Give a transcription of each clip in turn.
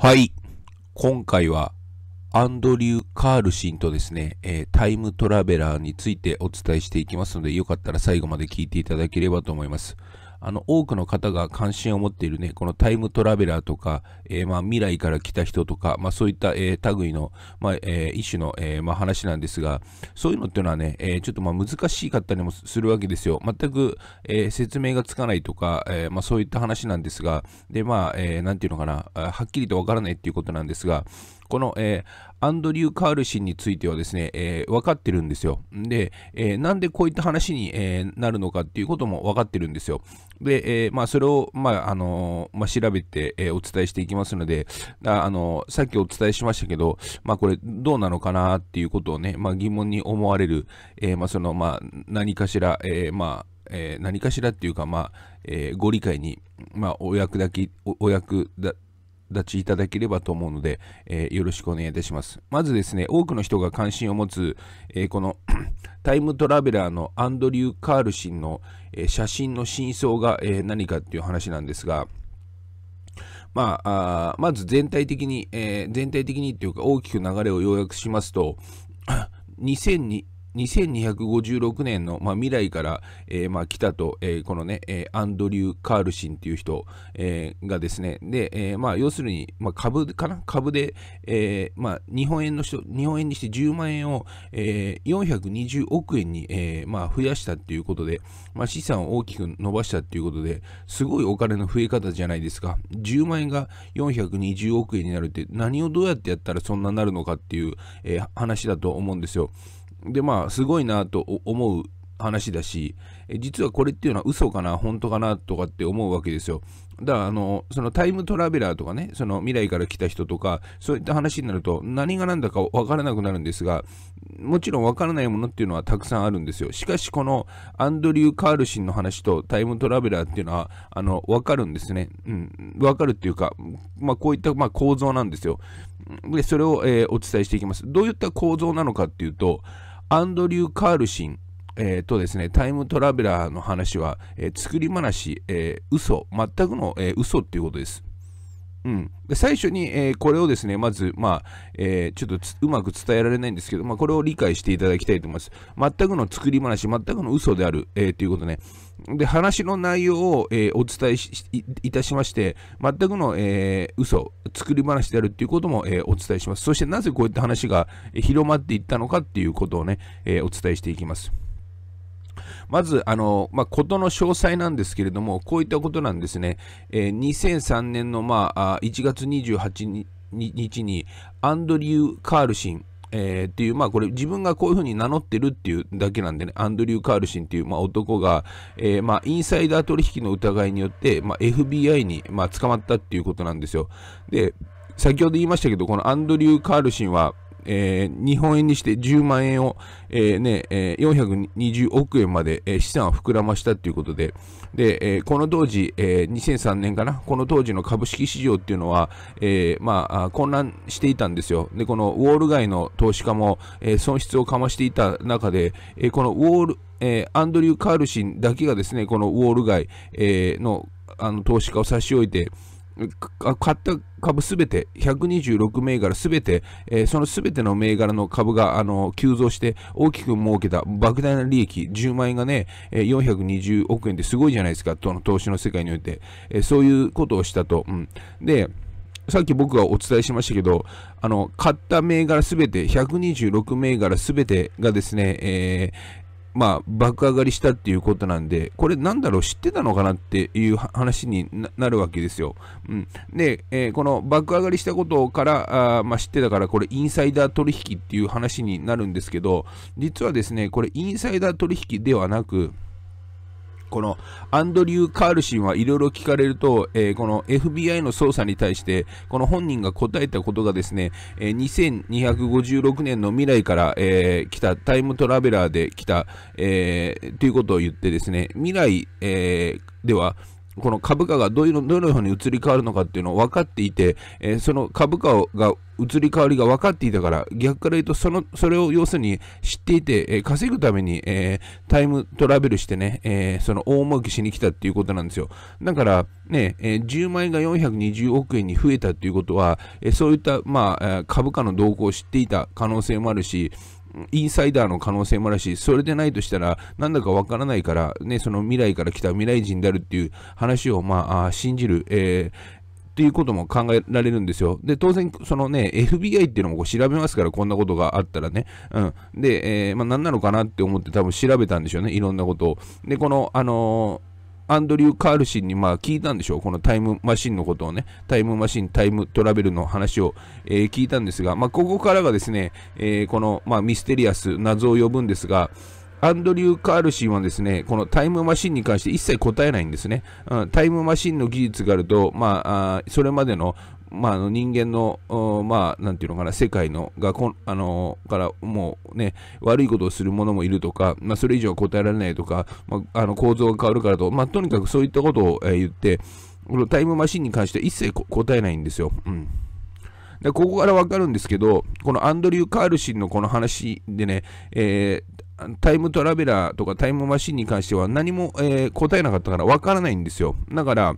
はい。今回は、アンドリュー・カールシンとですね、えー、タイムトラベラーについてお伝えしていきますので、よかったら最後まで聞いていただければと思います。あの、多くの方が関心を持っているね、このタイムトラベラーとか、えー、まあ、未来から来た人とか、まあ、そういった、えー、類の、まあ、えー、一種の、えまあ、話なんですが、そういうのっていうのはね、えちょっとまあ、難しかったりもするわけですよ。全く、え説明がつかないとか、えまあ、そういった話なんですが、で、まあ、えー、ていうのかな、はっきりとわからないっていうことなんですが、この、えー、アンドリュー・カール氏についてはですね、えー、分かってるんですよ。で、えー、なんでこういった話に、えー、なるのかっていうことも分かってるんですよ。で、えまあ、それを、まあ、あのまあ、調べて、えお伝えしていきますので、あのさっきお伝えしましたけど、まあ、これどうなのかなっていうことをね、まあ、疑問に思われる、えまあ、その、まあ、何かしら、えまあ、え何かしらっていうか、まあ、えご理解に、まあ、お役だけ、お役だ、立ちいただければと思うので、えー、よろしくお願いいたします。まずですね、多くの人が関心を持つ、えー、この タイムトラベラーのアンドリュー・カール氏の、えー、写真の真相が、え何かっていう話なんですが、まあ、あまず全体的に、え全体的にっていうか大きく流れを要約しますと、2002 2256年の、まあ、未来から、えーまあ、来たと、えー、このね、えー、アンドリュー・カールシンという人、えー、がですね、で、えーまあ、要するに、まあ、株かな株で、えーまあ、日本円の人、日本円にして10万円を、えー、420億円に、えーまあ、増やしたということで、まあ、資産を大きく伸ばしたということで、すごいお金の増え方じゃないですか。10万円が420億円になるって、何をどうやってやったらそんなになるのかっていう、えー、話だと思うんですよ。でまあすごいなと思う話だし、実はこれっていうのは嘘かな、本当かなとかって思うわけですよ。だから、あの、そのタイムトラベラーとかね、その未来から来た人とか、そういった話になると、何が何だか分からなくなるんですが、もちろん分からないものっていうのはたくさんあるんですよ。しかし、このアンドリュー・カールシンの話とタイムトラベラーっていうのは、あの、分かるんですね。うん、分かるっていうか、まあ、こういった、まあ、構造なんですよ。で、それを、えー、お伝えしていきます。どういった構造なのかっていうと、アンドリュー・カールシンえー、とですね、タイムトラベラーの話は、えー、作り話、えー、嘘、全くの、えー、嘘っていうことです。うん、で最初に、えー、これをですね、まず、まあえー、ちょっとうまく伝えられないんですけど、まあ、これを理解していただきたいと思います。全くの作り話、全くの嘘である、えー、ということね。で、話の内容を、えー、お伝えいたしまして、全くの、えー、嘘、作り話であるということも、えー、お伝えします。そしてなぜこういった話が広まっていったのかっていうことをね、えー、お伝えしていきます。まず、あの、まあ、ことの詳細なんですけれども、こういったことなんですね。えー、2003年の、まあ、1月28日に、アンドリュー・カールシン、えー、っていう、まあこれ自分がこういうふうに名乗ってるっていうだけなんでね、アンドリュー・カールシンっていう、まあ、男が、えー、まあインサイダー取引の疑いによって、まあ、FBI に、まあ、捕まったっていうことなんですよ。で、先ほど言いましたけど、このアンドリュー・カールシンは、えー、日本円にして10万円を、えーねえー、420億円まで、えー、資産を膨らましたということで、で、えー、この当時、えー、2003年かな、この当時の株式市場っていうのは、えー、まあ、混乱していたんですよ。で、このウォール街の投資家も、えー、損失をかましていた中で、えー、このウォール、えー、アンドリュー・カールシンだけがですね、このウォール街、えー、のあの投資家を差し置いて、買った株すべて、126銘柄すべて、えー、そのすべての銘柄の株が、あの、急増して大きく儲けた莫大な利益、10万円がね、えー、420億円ってすごいじゃないですか、との投資の世界において、えー、そういうことをしたと。うん、で、さっき僕がお伝えしましたけど、あの、買った銘柄すべて、126銘柄すべてがですね、えーまあ、爆上がりしたっていうことなんで、これなんだろう、知ってたのかなっていう話になるわけですよ。うん、で、えー、この爆上がりしたことから、あまあ、知ってたから、これインサイダー取引っていう話になるんですけど、実はですね、これインサイダー取引ではなく、このアンドリュー・カール氏はいろいろ聞かれると、えー、この FBI の捜査に対して、この本人が答えたことがですね、えー、2256年の未来から、えー、来たタイムトラベラーで来た、えー、ということを言ってですね、未来、えー、では、この株価がどういうどのように移り変わるのかっていうのを分かっていて、えー、その株価が移り変わりが分かっていたから、逆から言うと、その、それを要するに知っていて、えー、稼ぐために、えー、タイムトラベルしてね、えー、その大儲けしに来たっていうことなんですよ。だから、ね、え10万円が420億円に増えたっていうことは、えそういった、まあ、株価の動向を知っていた可能性もあるし、インサイダーの可能性もあるし、それでないとしたら、なんだかわからないから、ね、その未来から来た未来人であるっていう話を、まあ、信じる、えーっていうことも考えられるんですよ。で、当然、そのね、FBI っていうのもこう調べますから、こんなことがあったらね。うん。で、えー、まあ、何なのかなって思って多分調べたんでしょうね、いろんなことを。で、この、あのーアンドリュー・カールシンにまあ聞いたんでしょう。このタイムマシンのことをね、タイムマシン、タイムトラベルの話を、えー、聞いたんですが、まあ、ここからがですね、えー、この、まあ、ミステリアス、謎を呼ぶんですが、アンドリュー・カールシンはですね、このタイムマシンに関して一切答えないんですね。うん、タイムマシンの技術があると、まあ、あそれまでの、まあ、あの人間の、まあ、なんていうのかな、世界のがこあのからもうね、悪いことをする者もいるとか、まあ、それ以上答えられないとか、まあ、あの構造が変わるからと、まあ、とにかくそういったことを、えー、言って、このタイムマシンに関しては一切答えないんですよ。うんでここからわかるんですけど、このアンドリュー・カールシンのこの話でね、えー、タイムトラベラーとかタイムマシンに関しては何も、えー、答えなかったからわからないんですよ。だから、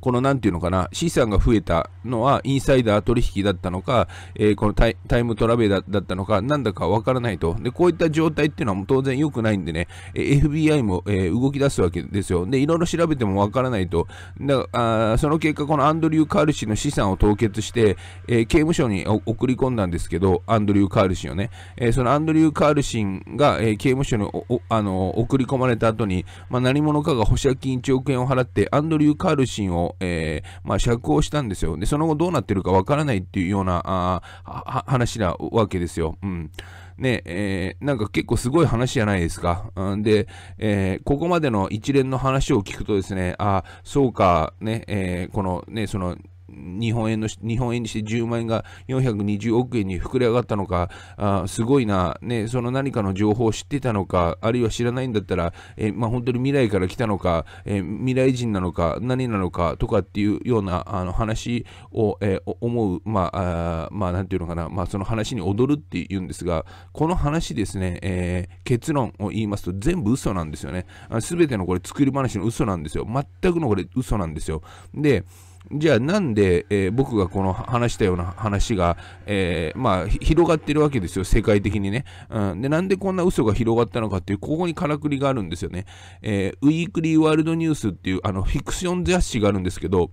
この何て言うのかな、資産が増えたのはインサイダー取引だったのか、えー、このタイムトラベルーだったのか、なんだかわからないと。で、こういった状態っていうのはもう当然良くないんでね、えー、FBI も、えー、動き出すわけですよ。で、いろいろ調べてもわからないと。だあその結果、このアンドリュー・カール氏の資産を凍結して、えー、刑務所に送り込んだんですけど、アンドリュー・カール氏をね、えー、そのアンドリュー・カール氏が、えー、刑務所にあの送り込まれた後に、まあ、何者かが保釈金1億円を払って、アンドリュー・カール氏をえー、まあ、釈放したんですよ。で、その後どうなってるかわからないっていうようなあ話なわけですよ。うん。ね、えー、なんか結構すごい話じゃないですか。うん、で、えー、ここまでの一連の話を聞くとですね、あ、そうか、ね、えー、このね、その、日本円の日本円にして10万円が420億円に膨れ上がったのか、あすごいな、ね、その何かの情報を知ってたのか、あるいは知らないんだったら、えまあ、本当に未来から来たのか、え未来人なのか、何なのかとかっていうようなあの話を、え思う、まあ、あまあ、なんていうのかな、まあ、その話に踊るっていうんですが、この話ですね、えー、結論を言いますと、全部嘘なんですよね。すべてのこれ、作り話の嘘なんですよ。全くのこれ、嘘なんですよ。で、じゃあなんで、えー、僕がこの話したような話が、えー、まあ、広がってるわけですよ、世界的にね、うん。で、なんでこんな嘘が広がったのかっていう、ここにからくりがあるんですよね。えー、ウィークリーワールドニュースっていう、あの、フィクション雑誌があるんですけど、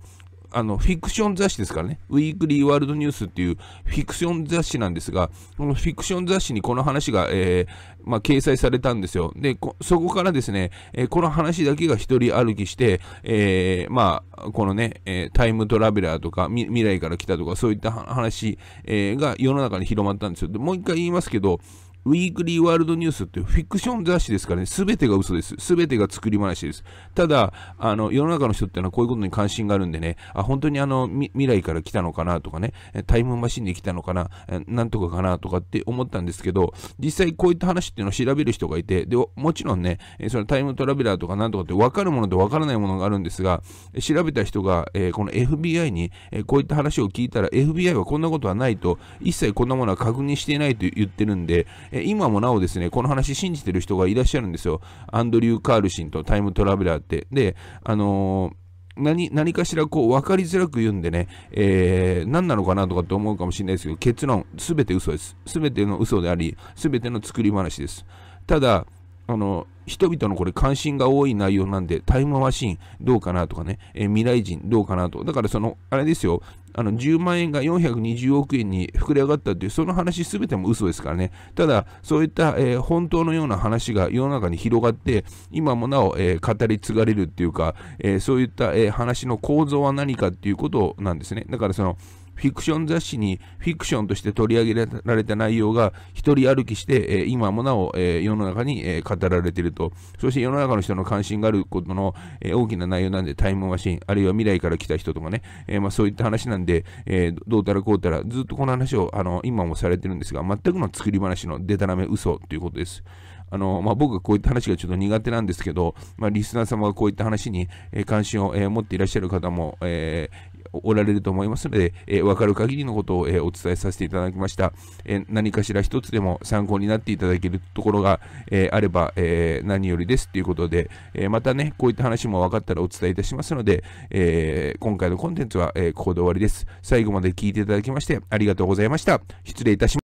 あの、フィクション雑誌ですからね、ウィークリーワールドニュースっていうフィクション雑誌なんですが、このフィクション雑誌にこの話が、えー、まあ、掲載されたんですよ。で、そこからですね、えー、この話だけが一人歩きして、えー、まあ、このね、えタイムトラベラーとか未来から来たとか、そういった話、えが世の中に広まったんですよ。でもう一回言いますけど、ウィークリーワールドニュースってフィクション雑誌ですからね、すべてが嘘です。すべてが作り話です。ただ、あの、世の中の人ってのはこういうことに関心があるんでね、あ、本当にあの、未来から来たのかなとかね、タイムマシンで来たのかな、なんとかかなとかって思ったんですけど、実際こういった話っていうのを調べる人がいて、で、もちろんね、そのタイムトラベラーとかなんとかって分かるものと分からないものがあるんですが、調べた人が、えこの FBI に、えこういった話を聞いたら、FBI はこんなことはないと、一切こんなものは確認していないと言ってるんで、え今もなおですね、この話信じてる人がいらっしゃるんですよ。アンドリュー・カールシンとタイムトラベラーって。で、あのー何何かしらこう分かりづらく言うんでね、えー、何なのかなとかって思うかもしれないですけど、結論、すべて嘘です。すべての嘘であり、すべての作り話です。ただ、あの、人々のこれ関心が多い内容なんで、タイムマシンどうかなとかね、えー、未来人どうかなと。だからその、あれですよ、あの10万円が420億円に膨れ上がったという、その話すべても嘘ですからね。ただ、そういった、えー、本当のような話が世の中に広がって、今もなお、えー、語り継がれるっていうか、えー、そういった、え話の構造は何かっていうことなんですね。だからその、フィクション雑誌にフィクションとして取り上げられた内容が一人歩きして、え今もなお、え世の中に、え語られていると。そして世の中の人の関心があることの、え大きな内容なんでタイムマシン、あるいは未来から来た人とかね、えまあ、そういった話なんで、えどうたらこうたらずっとこの話をあの今もされてるんですが、全くの作り話のデタラメ嘘ということです。あのまあ、僕はこういった話がちょっと苦手なんですけど、まあ、リスナー様がこういった話に関心を持っていらっしゃる方も、えおられると思いますので、えー、分かる限りのことを、えお伝えさせていただきました。え何かしら一つでも参考になっていただけるところが、えあれば、え何よりですということで、えまたね、こういった話も分かったらお伝えいたしますので、え今回のコンテンツは、えここで終わりです。最後まで聞いていただきましてありがとうございました。失礼いたします。